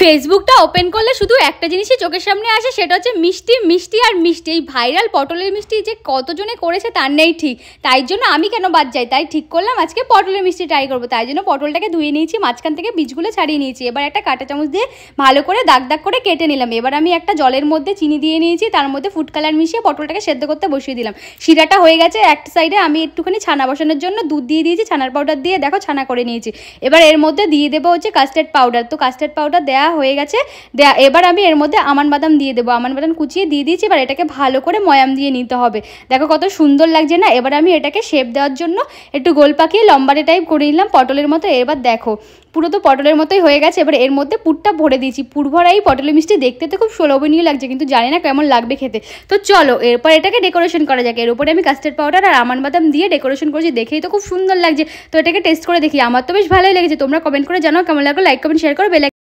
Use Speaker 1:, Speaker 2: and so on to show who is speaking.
Speaker 1: ফেসবুকটা ওপেন করলে শুধু একটা জিনিসই চোখের সামনে আসে সেটা হচ্ছে মিষ্টি মিষ্টি আর মিষ্টি এই ভাইরাল পটলের মিষ্টি যে কতজনে করেছে তার নেই ঠিক তাই জন্য আমি কেন বাদ যাই তাই ঠিক করলাম আজকে পটলের মিষ্টি ট্রাই করবো তাই জন্য পটলটাকে ধুয়ে নিয়েছি মাঝখান থেকে বীজগুলো ছাড়িয়ে নিয়েছি এবার একটা কাঁটা চামচ দিয়ে ভালো করে দাগ দাগ করে কেটে নিলাম এবার আমি একটা জলের মধ্যে চিনি দিয়ে নিয়েছি তার মধ্যে ফুড কালার মিশিয়ে পটলটাকে সেদ্ধ করতে বসিয়ে দিলাম শিরাটা হয়ে গেছে এক সাইডে আমি একটুখানি ছানা বসানোর জন্য দুধ দিয়ে দিয়েছি ছানার পাউডার দিয়ে দেখো ছানা করে নিয়েছি এবার এর মধ্যে দিয়ে দেবো হচ্ছে কাস্টার্ড পাউডার তো কাস্টার্ড পাউডার দেওয়া দেয়া হয়ে গেছে দেয়া এবার আমি এর মধ্যে আমান বাদাম দিয়ে দেবো আমান বাদাম কুচিয়ে দিয়ে দিয়েছি এবার এটাকে ভালো করে ময়াম দিয়ে নিতে হবে দেখো কত সুন্দর লাগছে না এবার আমি এটাকে শেপ দেওয়ার জন্য একটু গোল পাকিয়ে লম্বাটে টাইপ করে নিলাম পটলের মতো এবার দেখো পুরো তো পটলের মতোই হয়ে গেছে এবার এর মধ্যে পুটটা ভরে দিয়েছি পুর ভরাই পটলের মিষ্টি দেখতে তো খুব সৌলভনীয় লাগছে কিন্তু জানি না কেমন লাগবে খেতে তো চলো এরপর এটাকে ডেকোরেশন করা যাক এর উপরে আমি কাস্টার্ড পাউডার আর আমান বাদাম দিয়ে ডেকোরেশন করেছি দেখেই তো খুব সুন্দর লাগছে তো এটাকে টেস্ট করে দেখি আমার তো বেশ ভালোই লেগেছে তোমরা কমেন্ট করে জানাও কেমন লাগলো লাইক কমেন্ট শেয়ার করো বেলাই